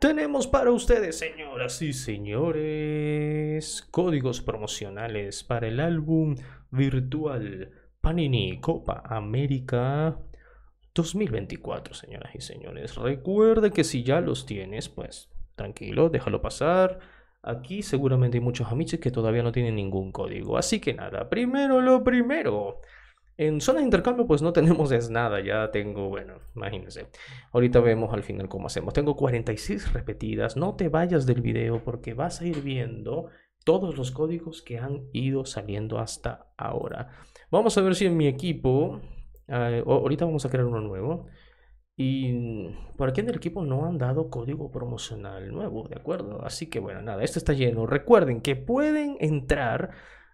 Tenemos para ustedes, señoras y señores, códigos promocionales para el álbum virtual Panini Copa América 2024, señoras y señores. Recuerde que si ya los tienes, pues tranquilo, déjalo pasar. Aquí seguramente hay muchos amiches que todavía no tienen ningún código. Así que nada, primero lo primero. En zona de intercambio pues no tenemos es nada, ya tengo, bueno, imagínense. Ahorita vemos al final cómo hacemos. Tengo 46 repetidas, no te vayas del video porque vas a ir viendo todos los códigos que han ido saliendo hasta ahora. Vamos a ver si en mi equipo, eh, ahorita vamos a crear uno nuevo. Y por aquí en el equipo no han dado código promocional nuevo, ¿de acuerdo? Así que bueno, nada, esto está lleno. Recuerden que pueden entrar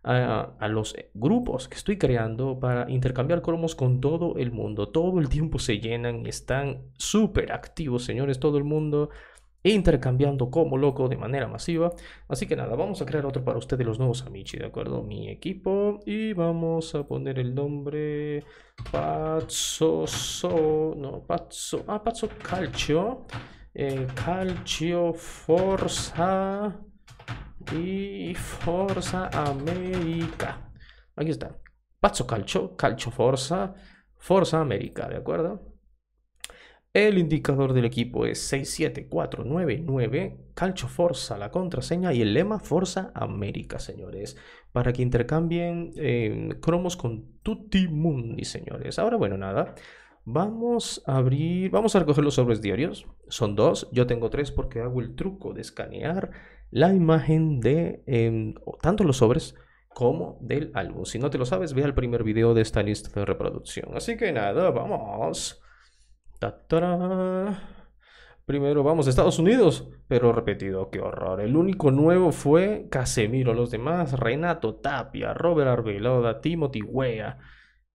a, los grupos que estoy creando para intercambiar cromos con todo el mundo. Todo el tiempo se llenan, están súper activos, señores, todo el mundo e intercambiando como loco de manera masiva. Así que nada, vamos a crear otro para ustedes los nuevos y ¿de acuerdo? Mi equipo y vamos a poner el nombre Pazzo, no, Pazzo, ah, Pazzo Calcio, eh, Calcio Forza y Forza América. Aquí está. Pazzo calcho, calcho Forza, Forza América, ¿de acuerdo? El indicador del equipo es 67499, Calcho Forza, la contraseña y el lema Forza América, señores. Para que intercambien eh, cromos con Tutti Mundi, señores. Ahora, bueno, nada. Vamos a abrir, vamos a recoger los sobres diarios. Son dos, yo tengo tres porque hago el truco de escanear la imagen de em, tanto los sobres como del álbum. Si no te lo sabes, ve al primer video de esta lista de reproducción. Así que nada, vamos. Primero vamos a Estados Unidos, pero repetido, qué horror. El único nuevo fue Casemiro, los demás Renato Tapia, Robert Arbeloda, Timothy Wea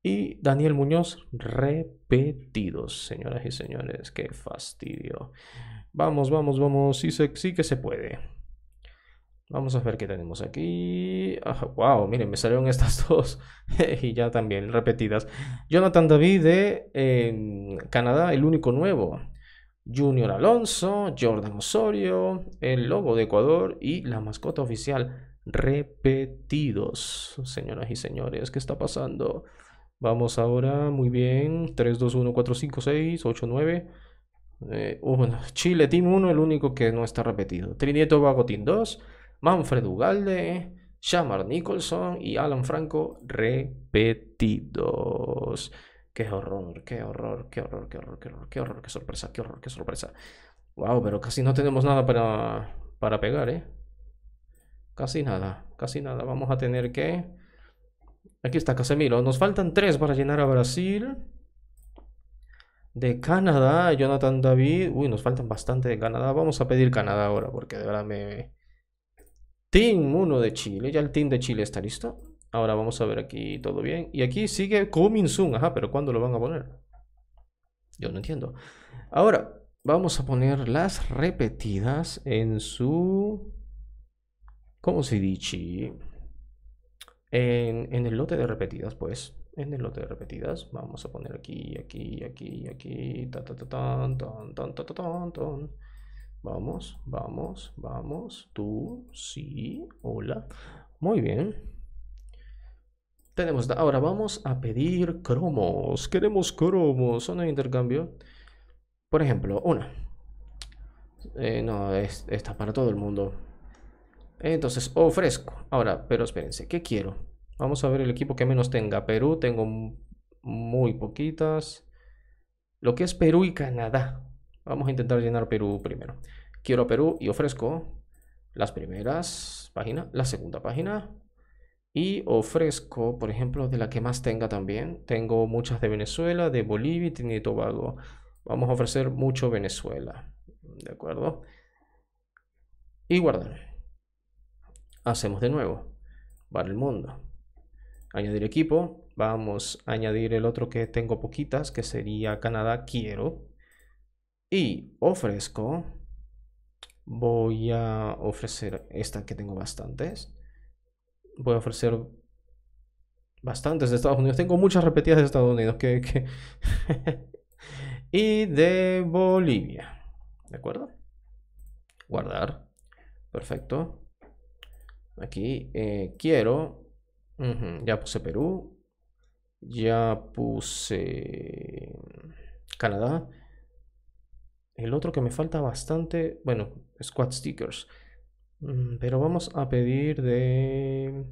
y Daniel Muñoz repetidos, señoras y señores, qué fastidio. Vamos, vamos, vamos, sí, sí que se puede. Vamos a ver qué tenemos aquí. wow, miren, me salieron estas dos y ya también repetidas. Jonathan David de Canadá, el único nuevo. Junior Alonso, Jordan Osorio, el logo de Ecuador y la mascota oficial repetidos. Señoras y señores, ¿qué está pasando? Vamos ahora, muy bien. 3, 2, 1, 4, 5, 6, 8, 9. Eh, uh, Chile Team 1, el único que no está repetido. Trinieto Bagotín Team 2. Manfred Ugalde, Shamar Nicholson y Alan Franco repetidos. Qué horror, qué horror, qué horror, qué horror, qué horror, qué horror, qué sorpresa, qué horror, qué sorpresa. Wow, pero casi no tenemos nada para, para pegar, ¿eh? Casi nada, casi nada. Vamos a tener que... Aquí está Casemiro. Nos faltan tres para llenar a Brasil. De Canadá, Jonathan David. Uy, nos faltan bastante de Canadá. Vamos a pedir Canadá ahora porque de verdad me, Team 1 de Chile. Ya el team de Chile está listo. Ahora vamos a ver aquí todo bien. Y aquí sigue Coming Soon. Ajá, pero ¿cuándo lo van a poner? Yo no entiendo. Ahora, vamos a poner las repetidas en su... ¿Cómo se dice? En, el lote de repetidas, pues. En el lote de repetidas. Vamos a poner aquí, aquí, aquí, aquí. ta, ta, ta, tan, tan, tan, tan, tan. Vamos, vamos, vamos. Tú, sí, hola. Muy bien. Tenemos, ahora vamos a pedir cromos. Queremos cromos, ¿Son de intercambio. Por ejemplo, una. Eh, no, es, está para todo el mundo. Entonces, ofrezco. Ahora, pero espérense, ¿qué quiero? Vamos a ver el equipo que menos tenga. Perú, tengo muy poquitas. Lo que es Perú y Canadá. Vamos a intentar llenar Perú primero. Quiero Perú y ofrezco las primeras páginas, la segunda página. Y ofrezco, por ejemplo, de la que más tenga también. Tengo muchas de Venezuela, de Bolivia y de Tobago. Vamos a ofrecer mucho Venezuela. ¿De acuerdo? Y guardar. Hacemos de nuevo. Para el mundo. Añadir equipo. Vamos a añadir el otro que tengo poquitas, que sería Canadá. Quiero. Y ofrezco, voy a ofrecer esta que tengo bastantes. Voy a ofrecer bastantes de Estados Unidos. Tengo muchas repetidas de Estados Unidos. Que, y de Bolivia. ¿De acuerdo? Guardar. Perfecto. Aquí eh, quiero. Ya puse Perú. Ya puse Canadá. El otro que me falta bastante, bueno, Squad Stickers. Mm, pero vamos a pedir de...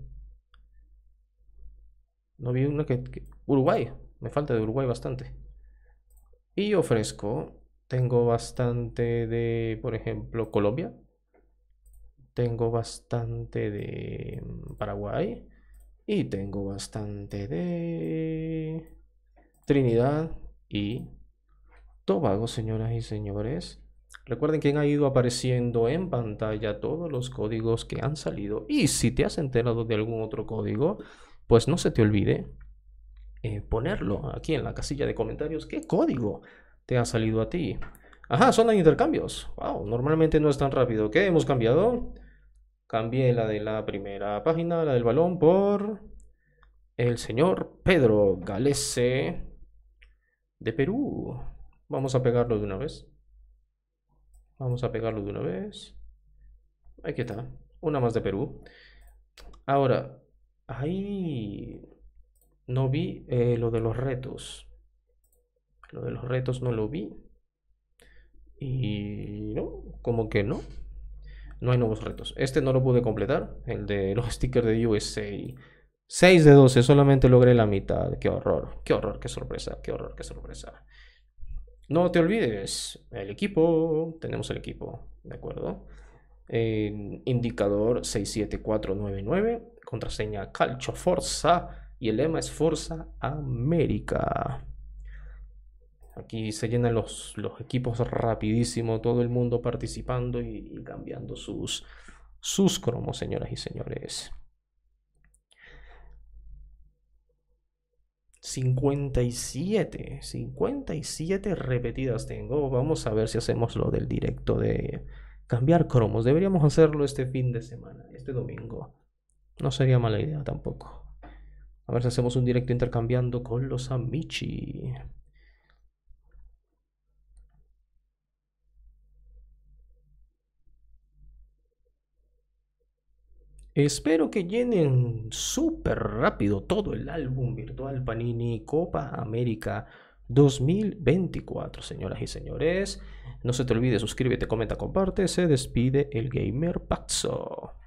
No vi una que, que... Uruguay. Me falta de Uruguay bastante. Y ofrezco... Tengo bastante de, por ejemplo, Colombia. Tengo bastante de mm, Paraguay. Y tengo bastante de Trinidad y vago señoras y señores. Recuerden que han ido apareciendo en pantalla todos los códigos que han salido. Y si te has enterado de algún otro código, pues no se te olvide eh, ponerlo aquí en la casilla de comentarios. ¿Qué código te ha salido a ti? Ajá, son de intercambios. Wow, normalmente no es tan rápido. ¿Qué hemos cambiado? Cambié la de la primera página, la del balón, por el señor Pedro Galese de Perú. Vamos a pegarlo de una vez. Vamos a pegarlo de una vez. Aquí está. Una más de Perú. Ahora, ahí no vi eh, lo de los retos. Lo de los retos no lo vi. Y no, como que no. No hay nuevos retos. Este no lo pude completar. El de los stickers de USA. 6 de 12, solamente logré la mitad. Qué horror, qué horror, qué sorpresa, qué horror, qué sorpresa. No te olvides, el equipo, tenemos el equipo, ¿de acuerdo? indicador 67499, contraseña Calcio Forza y el lema es Forza América. Aquí se llenan los, los equipos rapidísimo, todo el mundo participando y, cambiando sus, sus cromos, señoras y señores. 57, 57 repetidas tengo. Vamos a ver si hacemos lo del directo de cambiar cromos. Deberíamos hacerlo este fin de semana, este domingo. No sería mala idea tampoco. A ver si hacemos un directo intercambiando con los amichi Espero que llenen súper rápido todo el álbum virtual Panini Copa América 2024, señoras y señores. No se te olvide, suscríbete, comenta, comparte. Se despide el gamer Paxo.